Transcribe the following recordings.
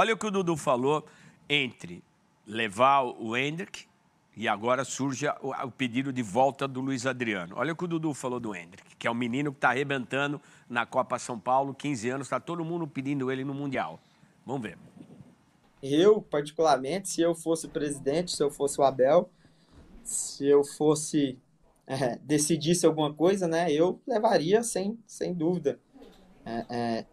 Olha o que o Dudu falou entre levar o Hendrick e agora surge o pedido de volta do Luiz Adriano. Olha o que o Dudu falou do Hendrick, que é um menino que está arrebentando na Copa São Paulo, 15 anos, está todo mundo pedindo ele no Mundial. Vamos ver. Eu, particularmente, se eu fosse o presidente, se eu fosse o Abel, se eu fosse é, decidisse alguma coisa, né, eu levaria sem, sem dúvida. É, é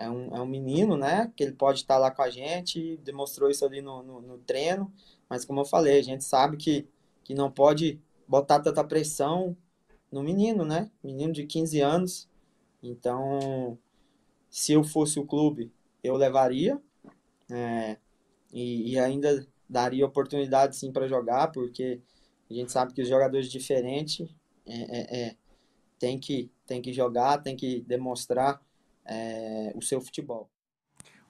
é um, é um menino, né? Que ele pode estar tá lá com a gente, demonstrou isso ali no, no, no treino, mas como eu falei, a gente sabe que, que não pode botar tanta pressão no menino, né? Menino de 15 anos. Então, se eu fosse o clube, eu levaria é, e, e, ainda daria oportunidade sim para jogar, porque a gente sabe que os jogadores diferentes é, é, é, tem que tem que jogar, tem que demonstrar é, o seu futebol.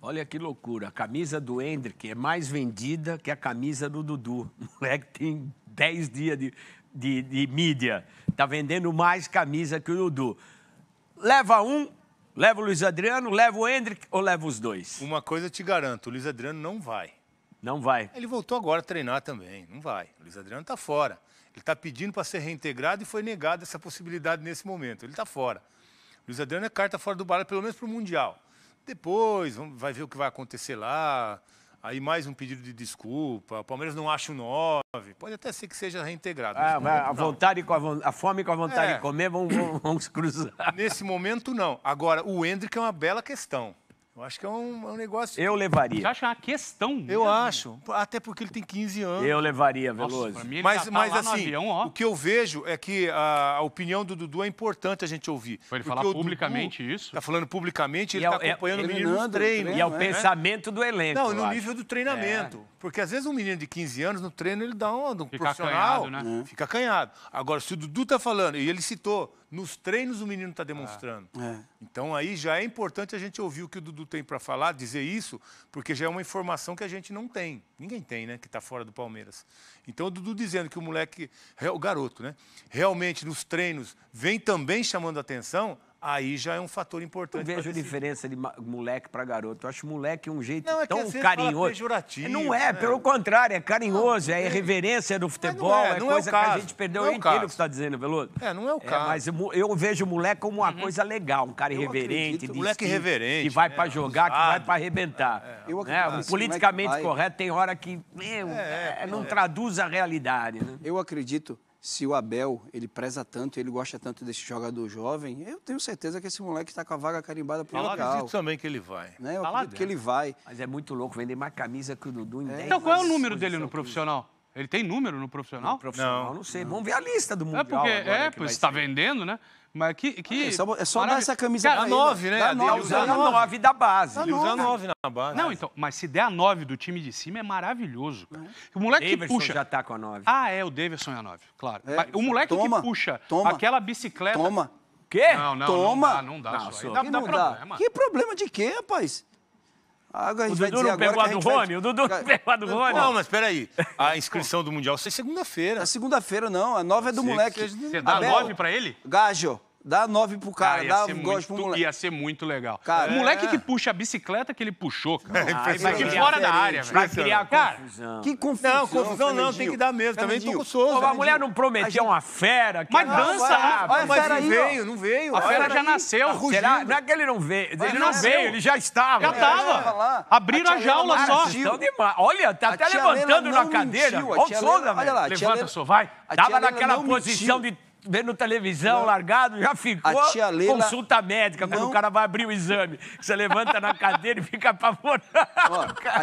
Olha que loucura, a camisa do Hendrick é mais vendida que a camisa do Dudu. O moleque tem 10 dias de, de, de mídia, tá vendendo mais camisa que o Dudu. Leva um, leva o Luiz Adriano, leva o Hendrick ou leva os dois? Uma coisa eu te garanto, o Luiz Adriano não vai. Não vai. Ele voltou agora a treinar também, não vai. O Luiz Adriano está fora. Ele está pedindo para ser reintegrado e foi negada essa possibilidade nesse momento. Ele está fora. Luiz Adriano é carta fora do baralho, pelo menos para o Mundial. Depois, vai ver o que vai acontecer lá. Aí mais um pedido de desculpa. O Palmeiras não acha o 9. Pode até ser que seja reintegrado. Ah, a, vontade com a, a, fome com a vontade é. de comer vão, vão, vão se cruzar. Nesse momento, não. Agora, o Hendrick é uma bela questão. Eu acho que é um, é um negócio. Eu levaria. Você acha uma questão? Eu acho. Até porque ele tem 15 anos. Eu levaria, Veloso. Nossa, mim, mas tá mas assim, avião, o que eu vejo é que a, a, opinião do Dudu é importante a gente ouvir. Foi ele falar publicamente Dudu isso. Tá falando publicamente, ele e é tá é acompanhando é, o menino no treino. E é o né? pensamento do elenco. Não, no acho. nível do treinamento. É. Porque às vezes um menino de 15 anos no treino ele dá onda, um fica profissional, acanhado, né? É. fica acanhado. Agora, se o Dudu tá falando, e ele citou, nos treinos o menino está demonstrando. É. é. Então aí já é importante a gente ouvir o que o Dudu tem para falar, dizer isso, porque já é uma informação que a gente não tem. Ninguém tem, né, que está fora do Palmeiras. Então o Dudu dizendo que o moleque, é o garoto, né, realmente nos treinos vem também chamando atenção, aí já é um fator importante. Eu vejo a diferença de moleque para garoto. Eu acho moleque um jeito não, é tão carinhoso. não é, né? pelo contrário, é carinhoso, não, é, é- irreverência do é, futebol, não é, não é, coisa é que a gente perdeu. Não é que você está dizendo, Veloso. É, não é o é, caso. mas eu, vejo o moleque como uma uhum. coisa legal, um cara irreverente, Um moleque irreverente, que vai né? para jogar, que vai para arrebentar. Eu né? acredito, o assim, politicamente correto tem hora que meu, não traduz a realidade. Né? Eu acredito se o Abel ele preza tanto, ele gosta tanto desse jogador jovem, eu tenho certeza que esse moleque está com a vaga carimbada para o Natal. Eu acredito também que ele vai. Né? Eu tá acredito que ele vai. Mas é muito louco vender mais camisa que o Dudu em é. 10 Então qual é o número dele no profissional? Ele tem número no profissional? No profissional, não, não sei. Não. Vamos ver a lista do é Mundial. É, porque, é, pois está vendendo, né? Mas que. que... É só, é só dar essa camisa Cara, 9, né? Dá 9, usar 9 da base. Dá 9, usar 9 na base. Não, então, mas se der a 9 do time de cima é maravilhoso, cara. O moleque Davidson que puxa. já tá com a 9. Ah, é, o Davidson é a 9, claro. É, o moleque toma, que puxa toma, aquela bicicleta. Toma. Quê? Não, não, Toma. não dá, não dá. Não, só. Aí dá, dá, dá problema. Que problema de quê, rapaz? Agora, o Dudu não pegou a do Rony? Vai... O Dudu não pegou a do Rony? Não, mas peraí. A inscrição do Mundial é segunda-feira. É segunda-feira, não. A nova é do moleque. Você dá a nove pra ele? Gajo. Dá nove pro cara, dá ser gosto pro tipo, moleque. Ia ser muito legal. Cara, o moleque é. que puxa a bicicleta que ele puxou, cara. Ai, é de fora da área, velho. Vai criar cara. Confusão. Que confusão. Não, confusão não, tem que dar mesmo. Também tô com Souza. A mulher não prometeu gente... uma fera. Que... Mas dança lá. mas não veio, não veio. A fera já nasceu. Tá Será? Não é que ele não veio. Ele não veio, ele já estava. Já estava. É. Abriram a jaula só. Olha, tá até levantando na cadeira. Olha o Levanta, só vai. Tava naquela posição de vendo televisão, não. largado, já ficou Leila... consulta médica, não. quando o cara vai abrir o exame. Você levanta na cadeira e fica apavorado.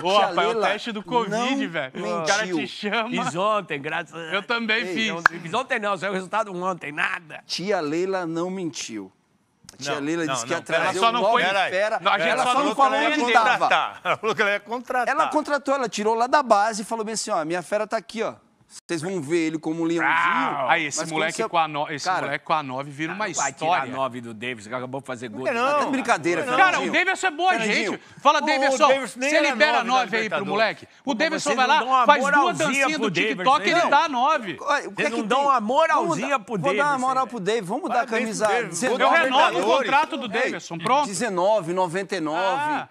Ó, a Opa, é o teste do Covid, velho. O cara te chama. Fiz ontem, graças a Eu também Ei, fiz. Ontem. É fiz ontem não, saiu o resultado ontem, nada. Tia Leila não mentiu. A tia não, Leila disse não, que ia trazer ela só não foi, fera. Não, a gente ela só, só não falou onde estava. Ela falou que ela ia contratar. Ela contratou, ela tirou lá da base e falou bem assim, ó, minha fera tá aqui, ó. Vocês vão ver ele como um leãozinho. Ah, esse moleque, você... com a no... esse cara, moleque com a 9 vira uma história. Ah, vai tirar a 9 do Davis, que acabou de fazer gol. Não, não. Tá brincadeira, não, Cara, o Davidson é boa Fernandinho. gente. Fala, Davidson, você é libera a 9 né, aí pro moleque. O Davidson vai lá, faz duas dancinhas do TikTok e ele dá a 9. É vocês não dão uma moralzinha pro Davidson. Vou dar uma moral pro Davidson. Vamos dar a camisa. Eu renovo é o contrato do Davidson, pronto. 19, 99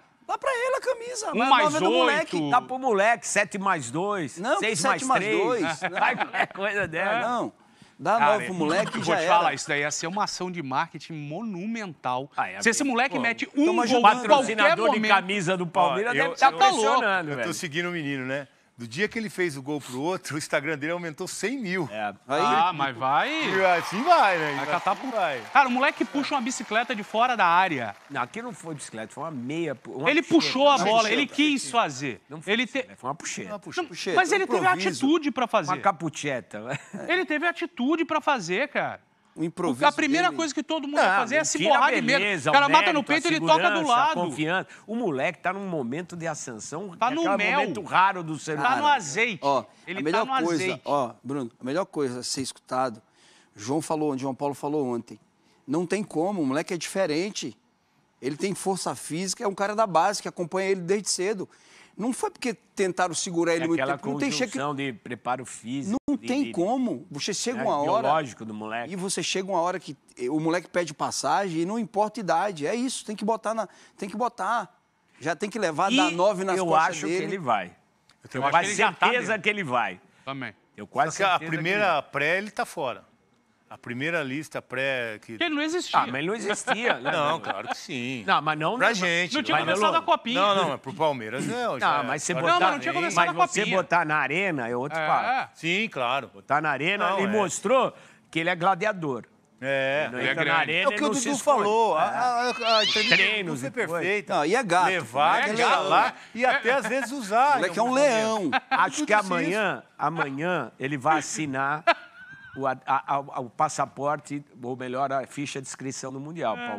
camisa. Um né? é mais oito. Moleque. Dá tá pro moleque, sete mais dois, não, seis mais mais dois. Vai né? qualquer é coisa dela. É. Não. Dá Cara, nove pro moleque e já vou te era. falar, isso daí ia ser uma ação de marketing monumental. Ah, é Se esse moleque pô, mete um gol, patrocinador de camisa do Palmeiras, Ó, deve estar tá louco. Eu tô seguindo o menino, né? Do dia que ele fez o gol pro outro, o Instagram dele aumentou 100 mil. É. Ah, Aí, ah, mas vai. assim vai, né? Vai assim catar assim por... vai. Cara, o moleque puxa uma bicicleta de fora da área. Não, aqui não foi bicicleta, foi uma meia. Uma ele puxeta, puxou a bola, puxeta, ele quis fazer. Não foi, ele te... foi uma puxeta. Uma puxeta. Mas ele teve atitude para fazer. Uma capucheta. Né? Ele teve atitude para fazer, cara um improviso. Porque a primeira dele... coisa que todo mundo não, vai fazer é se borrar de medo. O cara mata no peito, ele toca do lado. Confiança. O moleque tá num momento de ascensão, tá é no mel. momento raro do ser humano. Tá no azeite. Ó, ele a tá melhor tá no coisa, azeite. Ó, Bruno, a melhor coisa a ser escutado, João falou, João Paulo falou ontem. Não tem como, o moleque é diferente. Ele tem força física, é um cara da base que acompanha ele desde cedo. Não foi porque tentaram segurar ele é muito tempo. Não tem cheque... de preparo físico. Não de, tem de, como. Você né, chega é, uma hora. biológico do moleque. E você chega uma hora que eh, o moleque pede passagem e não importa a idade. É isso, tem que botar na, tem que botar. Já tem que levar da nove nas eu costas dele. Eu acho que ele vai. Eu tenho mais certeza que ele vai. Também. Eu quase Só que a primeira pré ele tá fora. A primeira lista pré. Que... Ele não existia. Ah, mas ele não existia. Né? Não, claro que sim. Não, mas não. Pra não, gente. Não tinha começado a copinha. Não, não, mas pro Palmeiras não. Já, não, é mas você botar. Não, mas não tinha começado mas a copinha. você botar na arena é outro é. Sim, claro. Botar na arena e é. mostrou que ele é gladiador. É, ele é grande. Arena, é o que o Dudu falou. É. A, a, a Treinos perfeita. Não, e é gato. Levar, é lá e até às vezes usar. Ele é que é um leão. Acho que amanhã, amanhã ele vai assinar o, a, a, o passaporte, ou melhor, a ficha de inscrição no Mundial. É.